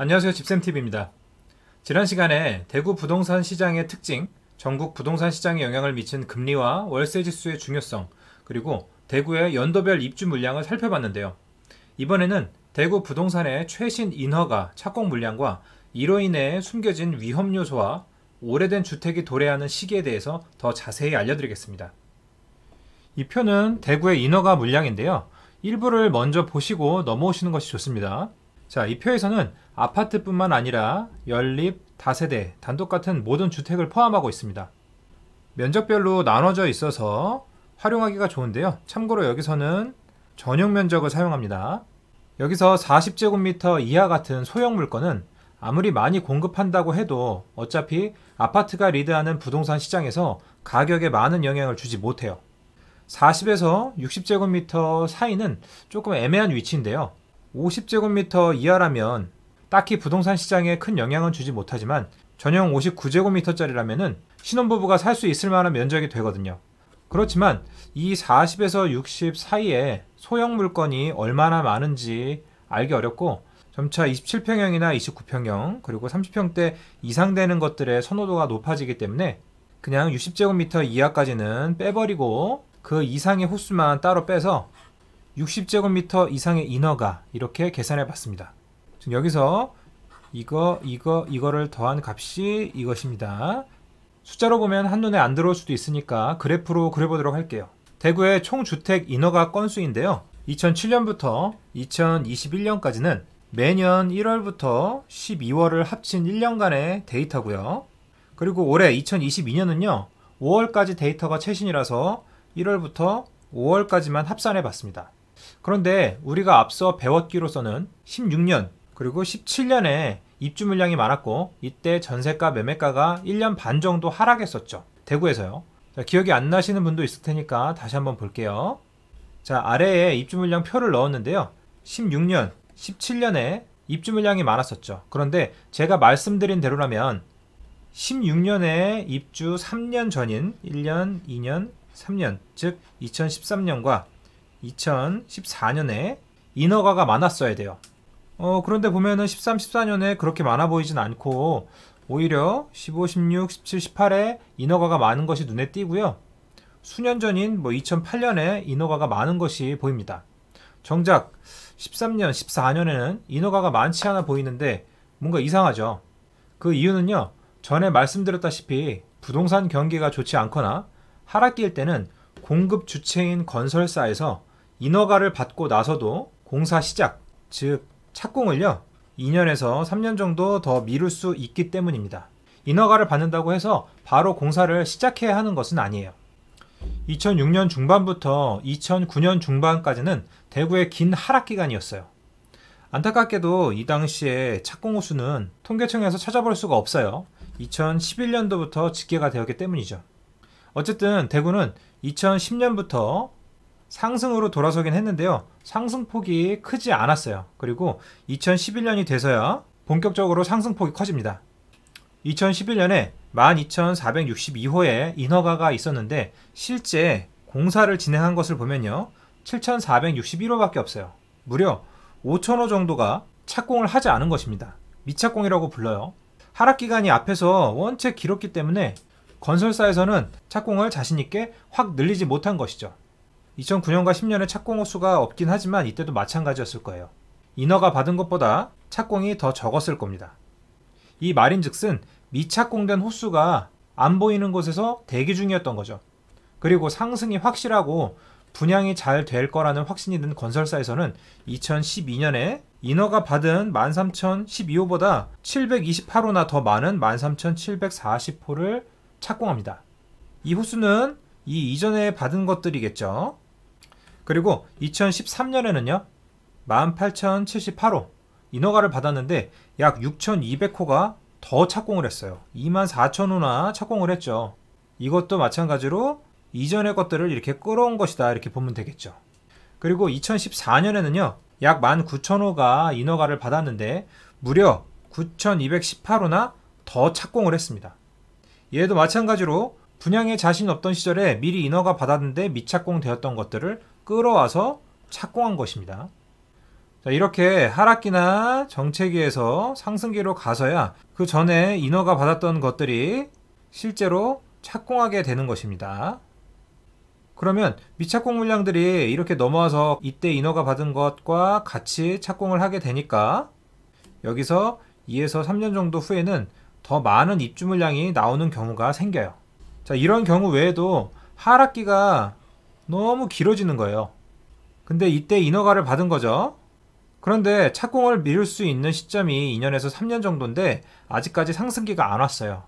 안녕하세요. 집쌤TV입니다. 지난 시간에 대구 부동산 시장의 특징, 전국 부동산 시장에 영향을 미친 금리와 월세 지수의 중요성, 그리고 대구의 연도별 입주 물량을 살펴봤는데요. 이번에는 대구 부동산의 최신 인허가 착공 물량과 이로 인해 숨겨진 위험 요소와 오래된 주택이 도래하는 시기에 대해서 더 자세히 알려드리겠습니다. 이 표는 대구의 인허가 물량인데요. 일부를 먼저 보시고 넘어오시는 것이 좋습니다. 자, 이 표에서는 아파트뿐만 아니라 연립, 다세대, 단독 같은 모든 주택을 포함하고 있습니다. 면적별로 나눠져 있어서 활용하기가 좋은데요. 참고로 여기서는 전용 면적을 사용합니다. 여기서 40제곱미터 이하 같은 소형 물건은 아무리 많이 공급한다고 해도 어차피 아파트가 리드하는 부동산 시장에서 가격에 많은 영향을 주지 못해요. 40에서 60제곱미터 사이는 조금 애매한 위치인데요. 50제곱미터 이하라면 딱히 부동산 시장에 큰 영향은 주지 못하지만 전용 59제곱미터짜리라면 신혼부부가 살 수 있을 만한 면적이 되거든요. 그렇지만 이 40에서 60 사이에 소형 물건이 얼마나 많은지 알기 어렵고 점차 27평형이나 29평형 그리고 30평대 이상 되는 것들의 선호도가 높아지기 때문에 그냥 60제곱미터 이하까지는 빼버리고 그 이상의 호수만 따로 빼서 60제곱미터 이상의 인허가 이렇게 계산해 봤습니다. 지금 여기서 이거, 이거, 이거를 더한 값이 이것입니다. 숫자로 보면 한눈에 안 들어올 수도 있으니까 그래프로 그려보도록 할게요. 대구의 총주택 인허가 건수인데요. 2007년부터 2021년까지는 매년 1월부터 12월을 합친 1년간의 데이터고요. 그리고 올해 2022년은요. 5월까지 데이터가 최신이라서 1월부터 5월까지만 합산해 봤습니다. 그런데 우리가 앞서 배웠기로서는 16년 그리고 17년에 입주 물량이 많았고 이때 전세가 매매가가 1년 반 정도 하락했었죠. 대구에서요. 자, 기억이 안 나시는 분도 있을 테니까 다시 한번 볼게요. 자, 아래에 입주 물량 표를 넣었는데요. 16년, 17년에 입주 물량이 많았었죠. 그런데 제가 말씀드린 대로라면 16년에 입주 3년 전인 1년, 2년, 3년, 즉 2013년과 2014년에 인허가가 많았어야 돼요. 어, 그런데 보면은 13, 14년에 그렇게 많아 보이진 않고 오히려 15, 16, 17, 18에 인허가가 많은 것이 눈에 띄고요. 수년 전인 뭐 2008년에 인허가가 많은 것이 보입니다. 정작 13년, 14년에는 인허가가 많지 않아 보이는데 뭔가 이상하죠. 그 이유는요. 전에 말씀드렸다시피 부동산 경기가 좋지 않거나 하락기일 때는 공급 주체인 건설사에서 인허가를 받고 나서도 공사 시작, 즉 착공을요. 2년에서 3년 정도 더 미룰 수 있기 때문입니다. 인허가를 받는다고 해서 바로 공사를 시작해야 하는 것은 아니에요. 2006년 중반부터 2009년 중반까지는 대구의 긴 하락 기간이었어요. 안타깝게도 이 당시에 착공 호수는 통계청에서 찾아볼 수가 없어요. 2011년도부터 집계가 되었기 때문이죠. 어쨌든 대구는 2010년부터 상승으로 돌아서긴 했는데요. 상승폭이 크지 않았어요. 그리고 2011년이 돼서야 본격적으로 상승폭이 커집니다. 2011년에 12,462호의 인허가가 있었는데 실제 공사를 진행한 것을 보면요. 7,461호밖에 없어요. 무려 5,000호 정도가 착공을 하지 않은 것입니다. 미착공이라고 불러요. 하락 기간이 앞에서 원체 길었기 때문에 건설사에서는 착공을 자신있게 확 늘리지 못한 것이죠. 2009년과 10년에 착공 호수가 없긴 하지만 이때도 마찬가지였을 거예요. 인허가 받은 것보다 착공이 더 적었을 겁니다. 이 말인즉슨 미착공된 호수가 안 보이는 곳에서 대기 중이었던 거죠. 그리고 상승이 확실하고 분양이 잘 될 거라는 확신이 든 건설사에서는 2012년에 인허가 받은 13,012호보다 728호나 더 많은 13,740호를 착공합니다. 이 호수는 이 이전에 받은 것들이겠죠. 그리고 2013년에는요. 18,078호 인허가를 받았는데 약 6,200호가 더 착공을 했어요. 24,000호나 착공을 했죠. 이것도 마찬가지로 이전의 것들을 이렇게 끌어온 것이다 이렇게 보면 되겠죠. 그리고 2014년에는요. 약 19,000호가 인허가를 받았는데 무려 9,218호나 더 착공을 했습니다. 얘도 마찬가지로 분양에 자신 없던 시절에 미리 인허가 받았는데 미착공되었던 것들을 끌어와서 착공한 것입니다. 자, 이렇게 하락기나 정체기에서 상승기로 가서야 그 전에 인허가 받았던 것들이 실제로 착공하게 되는 것입니다. 그러면 미착공 물량들이 이렇게 넘어와서 이때 인허가 받은 것과 같이 착공을 하게 되니까 여기서 2에서 3년 정도 후에는 더 많은 입주 물량이 나오는 경우가 생겨요. 자, 이런 경우 외에도 하락기가 너무 길어지는 거예요. 근데 이때 인허가를 받은 거죠. 그런데 착공을 미룰 수 있는 시점이 2년에서 3년 정도인데 아직까지 상승기가 안 왔어요.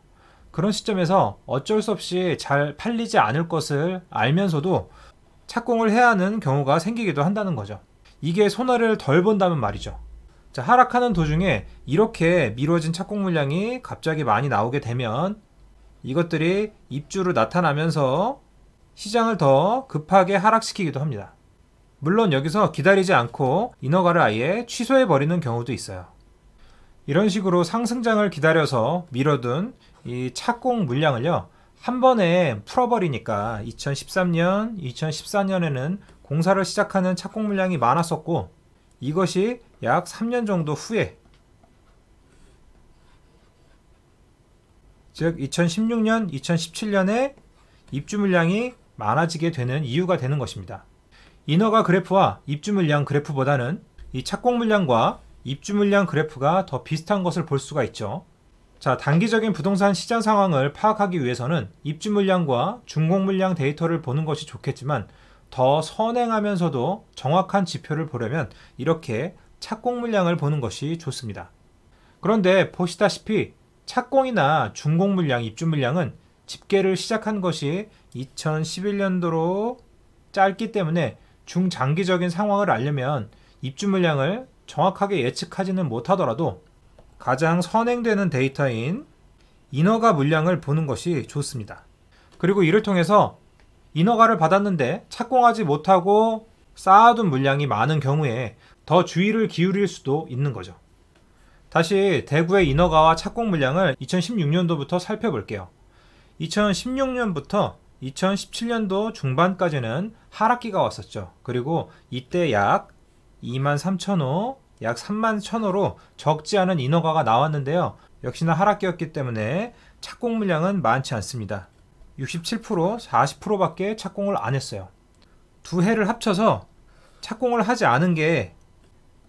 그런 시점에서 어쩔 수 없이 잘 팔리지 않을 것을 알면서도 착공을 해야 하는 경우가 생기기도 한다는 거죠. 이게 손해를 덜 본다면 말이죠. 자, 하락하는 도중에 이렇게 미뤄진 착공 물량이 갑자기 많이 나오게 되면 이것들이 입주로 나타나면서 시장을 더 급하게 하락시키기도 합니다. 물론 여기서 기다리지 않고 인허가를 아예 취소해버리는 경우도 있어요. 이런 식으로 상승장을 기다려서 밀어둔 이 착공 물량을요, 한 번에 풀어버리니까 2013년, 2014년에는 공사를 시작하는 착공 물량이 많았었고, 이것이 약 3년 정도 후에 즉 2016년, 2017년에 입주 물량이 많아지게 되는 이유가 되는 것입니다. 인허가 그래프와 입주 물량 그래프보다는 이 착공 물량과 입주 물량 그래프가 더 비슷한 것을 볼 수가 있죠. 자, 단기적인 부동산 시장 상황을 파악하기 위해서는 입주 물량과 준공 물량 데이터를 보는 것이 좋겠지만 더 선행하면서도 정확한 지표를 보려면 이렇게 착공 물량을 보는 것이 좋습니다. 그런데 보시다시피 착공이나 준공 물량, 입주 물량은 집계를 시작한 것이 2011년도로 짧기 때문에 중장기적인 상황을 알려면 입주 물량을 정확하게 예측하지는 못하더라도 가장 선행되는 데이터인 인허가 물량을 보는 것이 좋습니다. 그리고 이를 통해서 인허가를 받았는데 착공하지 못하고 쌓아둔 물량이 많은 경우에 더 주의를 기울일 수도 있는 거죠. 다시 대구의 인허가와 착공 물량을 2016년도부터 살펴볼게요. 2016년부터 2017년도 중반까지는 하락기가 왔었죠. 그리고 이때 약 23,000호, 약 31,000호로 적지 않은 인허가가 나왔는데요. 역시나 하락기였기 때문에 착공 물량은 많지 않습니다. 67%, 40%밖에 착공을 안 했어요. 두 해를 합쳐서 착공을 하지 않은 게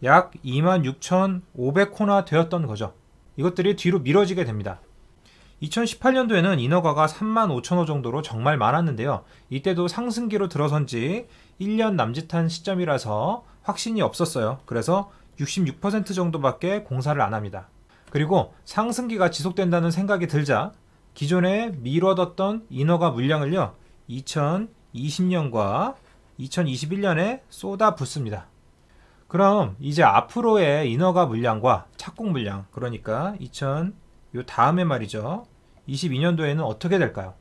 약 26,500호나 되었던 거죠. 이것들이 뒤로 미뤄지게 됩니다. 2018년도에는 인허가가 3만 5천 호 정도로 정말 많았는데요. 이때도 상승기로 들어선 지 1년 남짓한 시점이라서 확신이 없었어요. 그래서 66% 정도밖에 공사를 안 합니다. 그리고 상승기가 지속된다는 생각이 들자 기존에 미뤄뒀던 인허가 물량을요. 2020년과 2021년에 쏟아 붓습니다. 그럼 이제 앞으로의 인허가 물량과 착공 물량 그러니까 2000 요 다음에 말이죠. 2022년도에는 어떻게 될까요?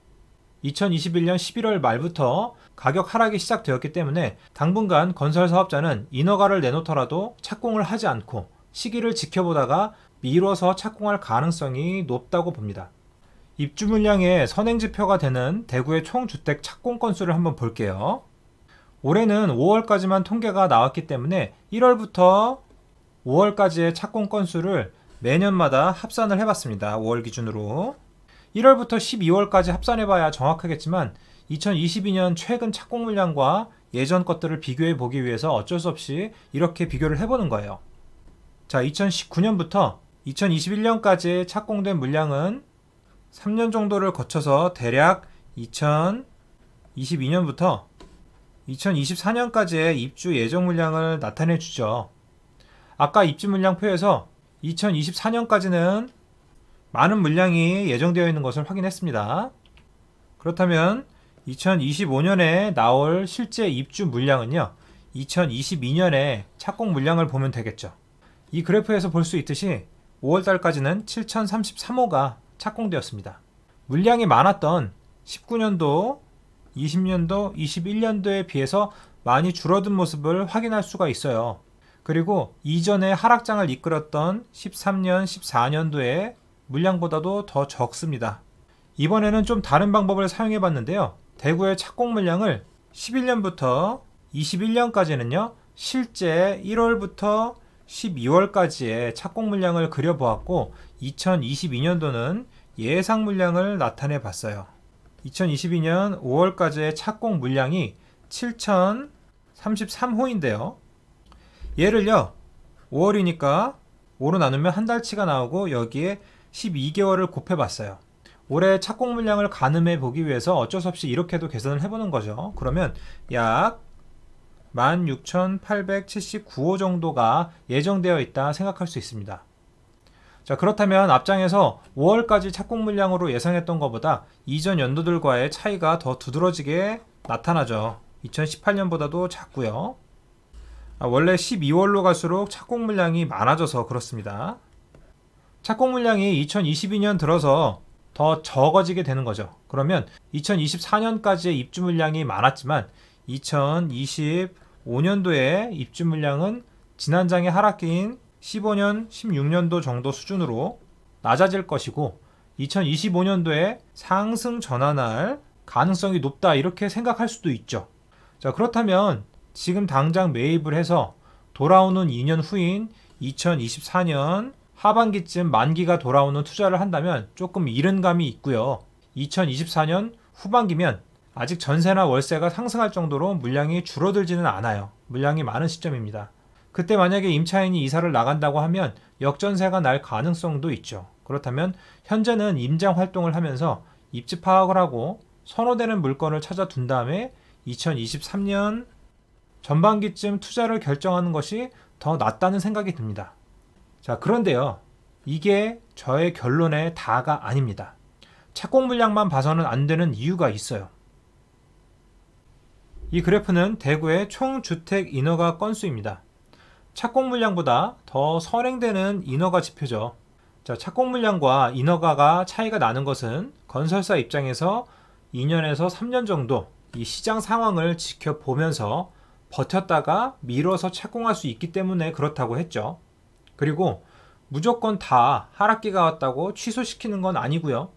2021년 11월 말부터 가격 하락이 시작되었기 때문에 당분간 건설 사업자는 인허가를 내놓더라도 착공을 하지 않고 시기를 지켜보다가 미뤄서 착공할 가능성이 높다고 봅니다. 입주 물량의 선행 지표가 되는 대구의 총 주택 착공 건수를 한번 볼게요. 올해는 5월까지만 통계가 나왔기 때문에 1월부터 5월까지의 착공 건수를 매년마다 합산을 해봤습니다. 5월 기준으로. 1월부터 12월까지 합산해봐야 정확하겠지만 2022년 최근 착공 물량과 예전 것들을 비교해 보기 위해서 어쩔 수 없이 이렇게 비교를 해보는 거예요. 자, 2019년부터 2021년까지 착공된 물량은 3년 정도를 거쳐서 대략 2022년부터 2024년까지의 입주 예정 물량을 나타내 주죠. 아까 입주 물량표에서 2024년까지는 많은 물량이 예정되어 있는 것을 확인했습니다. 그렇다면 2025년에 나올 실제 입주 물량은요. 2022년에 착공 물량을 보면 되겠죠. 이 그래프에서 볼 수 있듯이 5월달까지는 7,033호가 착공되었습니다. 물량이 많았던 19년도, 20년도, 21년도에 비해서 많이 줄어든 모습을 확인할 수가 있어요. 그리고 이전에 하락장을 이끌었던 13년, 14년도에 물량보다도 더 적습니다. 이번에는 좀 다른 방법을 사용해 봤는데요. 대구의 착공 물량을 11년부터 21년까지는요. 실제 1월부터 12월까지의 착공 물량을 그려보았고 2022년도는 예상 물량을 나타내 봤어요. 2022년 5월까지의 착공 물량이 7,033호인데요. 얘를요. 5월이니까 5로 나누면 한 달치가 나오고 여기에 12개월을 곱해봤어요. 올해 착공 물량을 가늠해 보기 위해서 어쩔 수 없이 이렇게도 계산을 해보는 거죠. 그러면 약 16,879호 정도가 예정되어 있다 생각할 수 있습니다. 자, 그렇다면 앞장에서 5월까지 착공 물량으로 예상했던 것보다 이전 연도들과의 차이가 더 두드러지게 나타나죠. 2018년보다도 작고요. 아, 원래 12월로 갈수록 착공 물량이 많아져서 그렇습니다. 착공 물량이 2022년 들어서 더 적어지게 되는 거죠. 그러면 2024년까지의 입주 물량이 많았지만 2025년도에 입주 물량은 지난 장의 하락기인 15년, 16년도 정도 수준으로 낮아질 것이고 2025년도에 상승 전환할 가능성이 높다 이렇게 생각할 수도 있죠. 자, 그렇다면 지금 당장 매입을 해서 돌아오는 2년 후인 2024년 하반기쯤 만기가 돌아오는 투자를 한다면 조금 이른 감이 있고요. 2024년 후반기면 아직 전세나 월세가 상승할 정도로 물량이 줄어들지는 않아요. 물량이 많은 시점입니다. 그때 만약에 임차인이 이사를 나간다고 하면 역전세가 날 가능성도 있죠. 그렇다면 현재는 임장 활동을 하면서 입지 파악을 하고 선호되는 물건을 찾아 둔 다음에 2023년 전반기쯤 투자를 결정하는 것이 더 낫다는 생각이 듭니다. 자, 그런데요. 이게 저의 결론의 다가 아닙니다. 착공 물량만 봐서는 안 되는 이유가 있어요. 이 그래프는 대구의 총 주택 인허가 건수입니다. 착공 물량보다 더 선행되는 인허가 지표죠. 자, 착공 물량과 인허가가 차이가 나는 것은 건설사 입장에서 2년에서 3년 정도 이 시장 상황을 지켜보면서 버텼다가 밀어서 착공할 수 있기 때문에 그렇다고 했죠. 그리고 무조건 다 하락기가 왔다고 취소시키는 건 아니고요.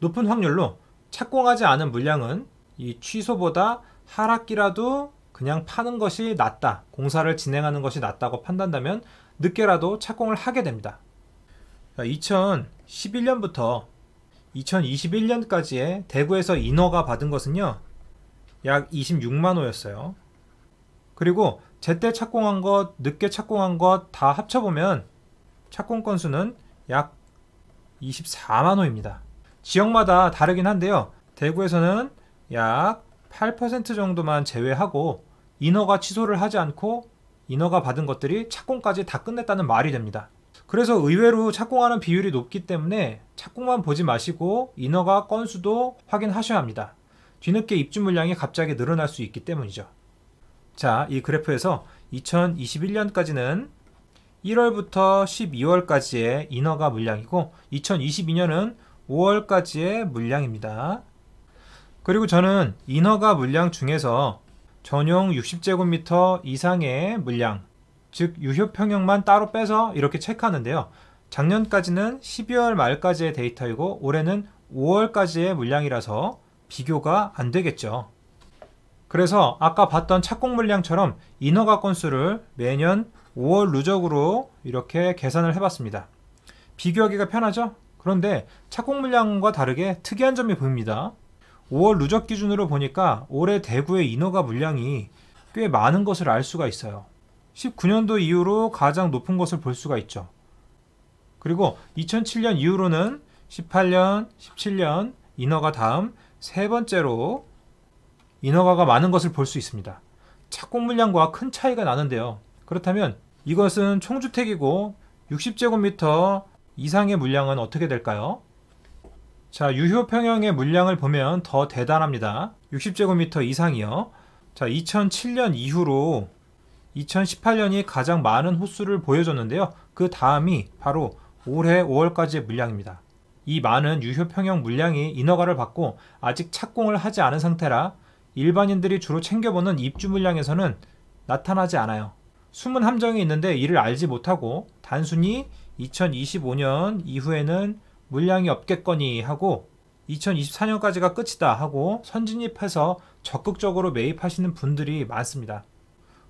높은 확률로 착공하지 않은 물량은 이 취소보다 하락기라도 그냥 파는 것이 낫다, 공사를 진행하는 것이 낫다고 판단다면 늦게라도 착공을 하게 됩니다. 2011년부터 2021년까지의 대구에서 인허가 받은 것은요, 약 26만 호였어요. 그리고 제때 착공한 것, 늦게 착공한 것 다 합쳐보면 착공 건수는 약 24만 호입니다. 지역마다 다르긴 한데요. 대구에서는 약 8% 정도만 제외하고 인허가 취소를 하지 않고 인허가 받은 것들이 착공까지 다 끝냈다는 말이 됩니다. 그래서 의외로 착공하는 비율이 높기 때문에 착공만 보지 마시고 인허가 건수도 확인하셔야 합니다. 뒤늦게 입주 물량이 갑자기 늘어날 수 있기 때문이죠. 자, 이 그래프에서 2021년까지는 1월부터 12월까지의 인허가 물량이고 2022년은 5월까지의 물량입니다. 그리고 저는 인허가 물량 중에서 전용 60제곱미터 이상의 물량, 즉 유효평형만 따로 빼서 이렇게 체크하는데요. 작년까지는 12월 말까지의 데이터이고 올해는 5월까지의 물량이라서 비교가 안 되겠죠. 그래서 아까 봤던 착공 물량처럼 인허가 건수를 매년 5월 누적으로 이렇게 계산을 해봤습니다. 비교하기가 편하죠? 그런데 착공 물량과 다르게 특이한 점이 보입니다. 5월 누적 기준으로 보니까 올해 대구의 인허가 물량이 꽤 많은 것을 알 수가 있어요. 19년도 이후로 가장 높은 것을 볼 수가 있죠. 그리고 2007년 이후로는 18년, 17년 인허가 다음 세 번째로 인허가가 많은 것을 볼 수 있습니다. 착공 물량과 큰 차이가 나는데요. 그렇다면 이것은 총주택이고 60제곱미터 이상의 물량은 어떻게 될까요? 자, 유효 평형의 물량을 보면 더 대단합니다. 60제곱미터 이상이요. 자, 2007년 이후로 2018년이 가장 많은 호수를 보여줬는데요. 그 다음이 바로 올해 5월까지의 물량입니다. 이 많은 유효 평형 물량이 인허가를 받고 아직 착공을 하지 않은 상태라 일반인들이 주로 챙겨보는 입주 물량에서는 나타나지 않아요. 숨은 함정이 있는데 이를 알지 못하고 단순히 2025년 이후에는 물량이 없겠거니 하고 2024년까지가 끝이다 하고 선진입해서 적극적으로 매입하시는 분들이 많습니다.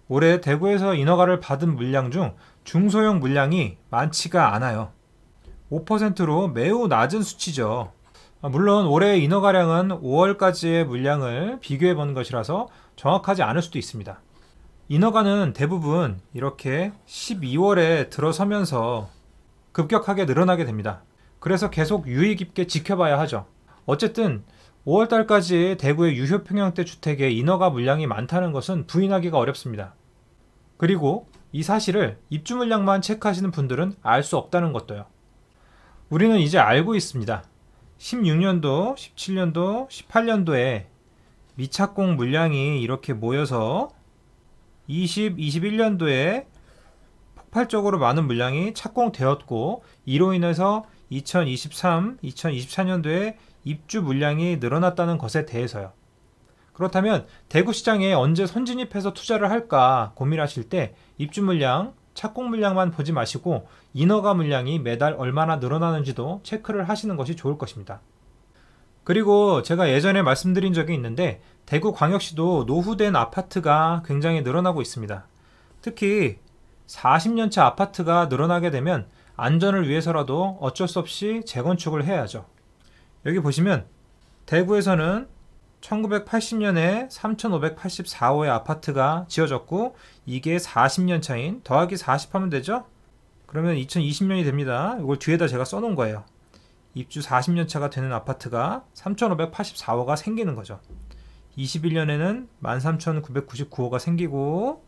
올해 대구에서 인허가를 받은 물량 중 중소형 물량이 많지가 않아요. 5%로 매우 낮은 수치죠. 아, 물론 올해 인허가량은 5월까지의 물량을 비교해 본 것이라서 정확하지 않을 수도 있습니다. 인허가는 대부분 이렇게 12월에 들어서면서 급격하게 늘어나게 됩니다. 그래서 계속 유의 깊게 지켜봐야 하죠. 어쨌든 5월달까지 대구의 유효평형대 주택의 인허가 물량이 많다는 것은 부인하기가 어렵습니다. 그리고 이 사실을 입주 물량만 체크하시는 분들은 알 수 없다는 것도요. 우리는 이제 알고 있습니다. 16년도, 17년도, 18년도에 미착공 물량이 이렇게 모여서 20, 21년도에 폭발적으로 많은 물량이 착공되었고 이로 인해서 2023, 2024년도에 입주 물량이 늘어났다는 것에 대해서요. 그렇다면 대구 시장에 언제 선진입해서 투자를 할까 고민하실 때 입주 물량 착공 물량만 보지 마시고 인허가 물량이 매달 얼마나 늘어나는지도 체크를 하시는 것이 좋을 것입니다. 그리고 제가 예전에 말씀드린 적이 있는데 대구 광역시도 노후된 아파트가 굉장히 늘어나고 있습니다. 특히 40년차 아파트가 늘어나게 되면 안전을 위해서라도 어쩔 수 없이 재건축을 해야죠. 여기 보시면 대구에서는 1980년에 3584호의 아파트가 지어졌고 이게 40년 차인 더하기 40 하면 되죠? 그러면 2020년이 됩니다. 이걸 뒤에다 제가 써놓은 거예요. 입주 40년 차가 되는 아파트가 3584호가 생기는 거죠. 21년에는 13999호가 생기고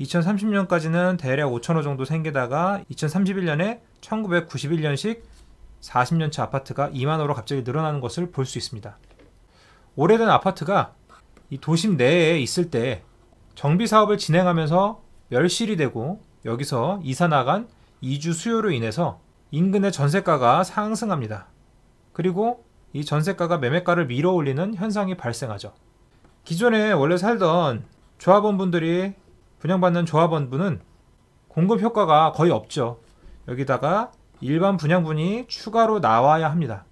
2030년까지는 대략 5천호 정도 생기다가 2031년에 1991년식 40년차 아파트가 2만호로 갑자기 늘어나는 것을 볼 수 있습니다. 오래된 아파트가 이 도심 내에 있을 때 정비 사업을 진행하면서 멸실이 되고 여기서 이사 나간 이주 수요로 인해서 인근의 전세가가 상승합니다. 그리고 이 전세가가 매매가를 밀어 올리는 현상이 발생하죠. 기존에 원래 살던 조합원분들이 분양받는 조합원분은 공급 효과가 거의 없죠. 여기다가 일반 분양분이 추가로 나와야 합니다.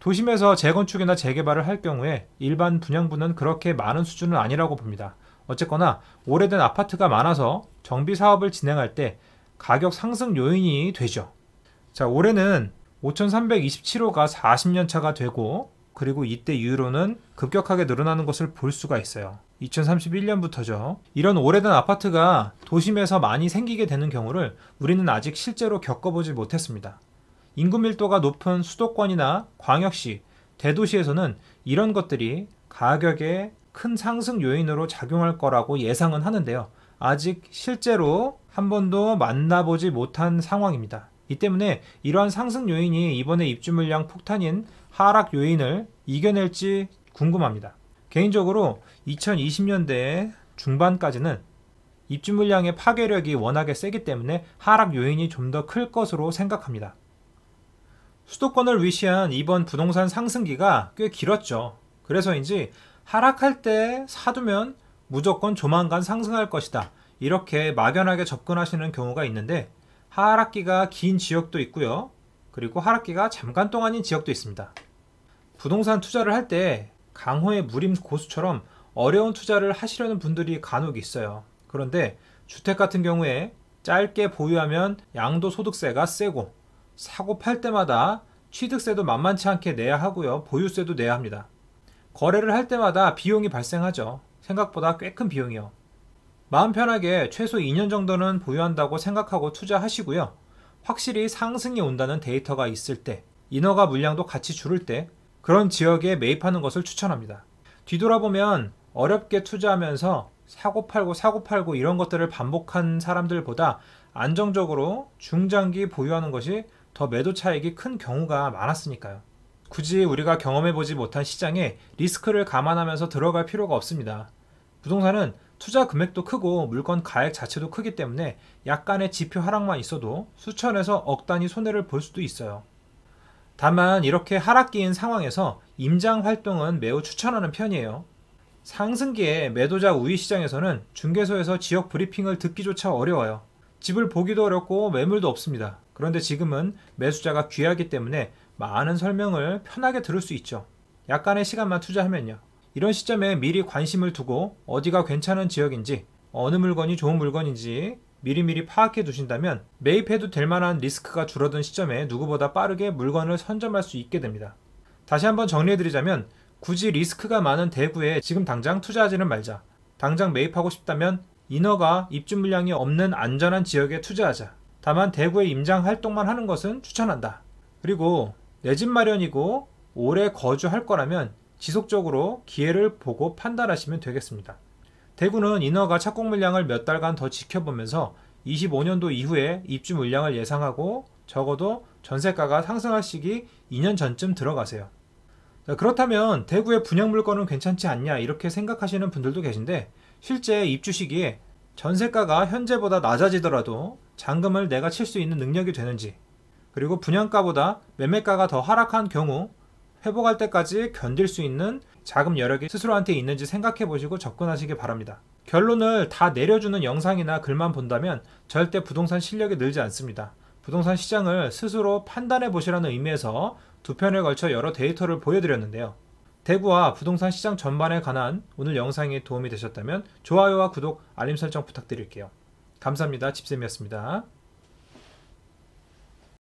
도심에서 재건축이나 재개발을 할 경우에 일반 분양부는 그렇게 많은 수준은 아니라고 봅니다. 어쨌거나 오래된 아파트가 많아서 정비 사업을 진행할 때 가격 상승 요인이 되죠. 자, 올해는 5327호가 40년 차가 되고 그리고 이때 이후로는 급격하게 늘어나는 것을 볼 수가 있어요. 2031년부터죠. 이런 오래된 아파트가 도심에서 많이 생기게 되는 경우를 우리는 아직 실제로 겪어보지 못했습니다. 인구 밀도가 높은 수도권이나 광역시, 대도시에서는 이런 것들이 가격에 큰 상승 요인으로 작용할 거라고 예상은 하는데요. 아직 실제로 한 번도 만나보지 못한 상황입니다. 이 때문에 이러한 상승 요인이 이번에 입주 물량 폭탄인 하락 요인을 이겨낼지 궁금합니다. 개인적으로 2020년대 중반까지는 입주 물량의 파괴력이 워낙에 세기 때문에 하락 요인이 좀 더 클 것으로 생각합니다. 수도권을 위시한 이번 부동산 상승기가 꽤 길었죠. 그래서인지 하락할 때 사두면 무조건 조만간 상승할 것이다. 이렇게 막연하게 접근하시는 경우가 있는데 하락기가 긴 지역도 있고요. 그리고 하락기가 잠깐 동안인 지역도 있습니다. 부동산 투자를 할 때 강호의 무림 고수처럼 어려운 투자를 하시려는 분들이 간혹 있어요. 그런데 주택 같은 경우에 짧게 보유하면 양도소득세가 세고 사고 팔 때마다 취득세도 만만치 않게 내야 하고요. 보유세도 내야 합니다. 거래를 할 때마다 비용이 발생하죠. 생각보다 꽤 큰 비용이요. 마음 편하게 최소 2년 정도는 보유한다고 생각하고 투자하시고요. 확실히 상승이 온다는 데이터가 있을 때, 인허가 물량도 같이 줄을 때 그런 지역에 매입하는 것을 추천합니다. 뒤돌아보면 어렵게 투자하면서 사고 팔고 사고 팔고 이런 것들을 반복한 사람들보다 안정적으로 중장기 보유하는 것이 더 매도 차익이 큰 경우가 많았으니까요. 굳이 우리가 경험해보지 못한 시장에 리스크를 감안하면서 들어갈 필요가 없습니다. 부동산은 투자 금액도 크고 물건 가액 자체도 크기 때문에 약간의 지표 하락만 있어도 수천에서 억 단위 손해를 볼 수도 있어요. 다만 이렇게 하락기인 상황에서 임장 활동은 매우 추천하는 편이에요. 상승기에 매도자 우위 시장에서는 중개소에서 지역 브리핑을 듣기조차 어려워요. 집을 보기도 어렵고 매물도 없습니다. 그런데 지금은 매수자가 귀하기 때문에 많은 설명을 편하게 들을 수 있죠. 약간의 시간만 투자하면요. 이런 시점에 미리 관심을 두고 어디가 괜찮은 지역인지 어느 물건이 좋은 물건인지 미리미리 파악해 두신다면 매입해도 될 만한 리스크가 줄어든 시점에 누구보다 빠르게 물건을 선점할 수 있게 됩니다. 다시 한번 정리해 드리자면 굳이 리스크가 많은 대구에 지금 당장 투자하지는 말자. 당장 매입하고 싶다면 인허가 입주 물량이 없는 안전한 지역에 투자하자. 다만 대구에 임장 활동만 하는 것은 추천한다. 그리고 내 집 마련이고 오래 거주할 거라면 지속적으로 기회를 보고 판단하시면 되겠습니다. 대구는 인허가 착공 물량을 몇 달간 더 지켜보면서 25년도 이후에 입주 물량을 예상하고 적어도 전세가가 상승할 시기 2년 전쯤 들어가세요. 그렇다면 대구의 분양 물건은 괜찮지 않냐 이렇게 생각하시는 분들도 계신데 실제 입주 시기에 전세가가 현재보다 낮아지더라도 잔금을 내가 칠 수 있는 능력이 되는지 그리고 분양가보다 매매가가 더 하락한 경우 회복할 때까지 견딜 수 있는 자금 여력이 스스로한테 있는지 생각해 보시고 접근하시기 바랍니다. 결론을 다 내려주는 영상이나 글만 본다면 절대 부동산 실력이 늘지 않습니다. 부동산 시장을 스스로 판단해 보시라는 의미에서 두 편에 걸쳐 여러 데이터를 보여드렸는데요. 대구와 부동산 시장 전반에 관한 오늘 영상이 도움이 되셨다면 좋아요와 구독, 알림 설정 부탁드릴게요. 감사합니다. 집쌤이었습니다.